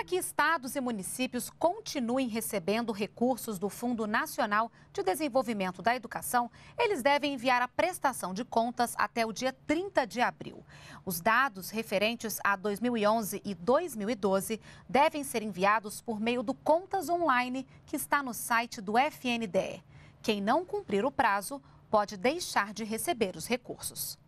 Para que estados e municípios continuem recebendo recursos do Fundo Nacional de Desenvolvimento da Educação, eles devem enviar a prestação de contas até o dia 30 de abril. Os dados referentes a 2011 e 2012 devem ser enviados por meio do Contas Online, que está no site do FNDE. Quem não cumprir o prazo pode deixar de receber os recursos.